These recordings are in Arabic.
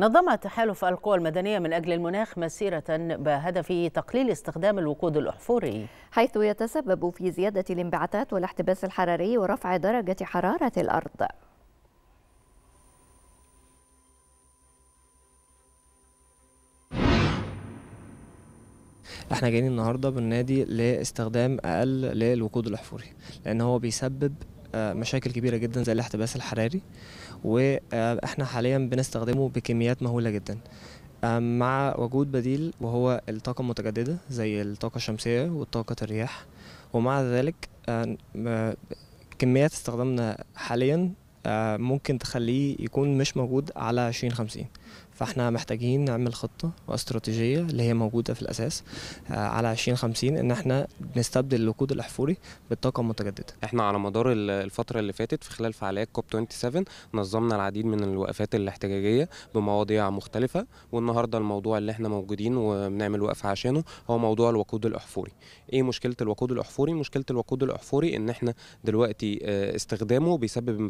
نظم تحالف القوى المدنية من أجل المناخ مسيرة بهدف تقليل استخدام الوقود الأحفوري حيث يتسبب في زيادة الانبعاثات والاحتباس الحراري ورفع درجة حرارة الأرض احنا جايين النهارده بالنادي لاستخدام اقل للوقود الاحفوري لان هو بيسبب مشاكل كبيره جدا زي الاحتباس الحراري واحنا حاليا بنستخدمه بكميات مهوله جدا مع وجود بديل وهو الطاقه المتجدده زي الطاقه الشمسيه وطاقه الرياح ومع ذلك كميات استخدامنا حاليا آه، ممكن تخليه يكون مش موجود على 2050 فاحنا محتاجين نعمل خطه واستراتيجيه اللي هي موجوده في الاساس آه، على 2050 ان احنا نستبدل الوقود الاحفوري بالطاقه المتجدده. احنا على مدار الفتره اللي فاتت في خلال فعاليات كوب 27 نظمنا العديد من الوقفات الاحتجاجيه بمواضيع مختلفه والنهارده الموضوع اللي احنا موجودين وبنعمل وقفه عشانه هو موضوع الوقود الاحفوري. ايه مشكله الوقود الاحفوري؟ مشكله الوقود الاحفوري ان احنا دلوقتي آه، استخدامه بيسبب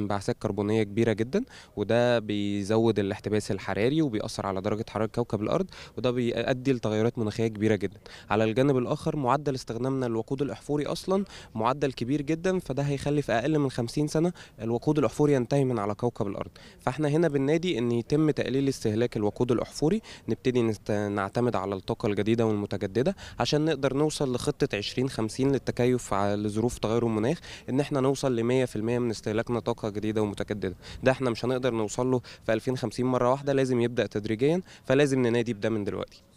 انبعاثات كربونيه كبيره جدا وده بيزود الاحتباس الحراري وبيأثر على درجه حراره كوكب الارض وده بيؤدي لتغيرات مناخيه كبيره جدا على الجانب الاخر معدل استخدامنا للوقود الاحفوري اصلا معدل كبير جدا فده هيخلي في اقل من 50 سنه الوقود الاحفوري ينتهي من على كوكب الارض فاحنا هنا بالنادي ان يتم تقليل استهلاك الوقود الاحفوري نبتدي نعتمد على الطاقه الجديده والمتجدده عشان نقدر نوصل لخطه 2050 للتكيف لظروف تغير المناخ ان احنا نوصل ل 100% من استهلاكنا طاقه جديده ومتجدده ده احنا مش هنقدر نوصل له في 2050 مره واحده لازم يبدا تدريجيا فلازم ننادي بده من دلوقتي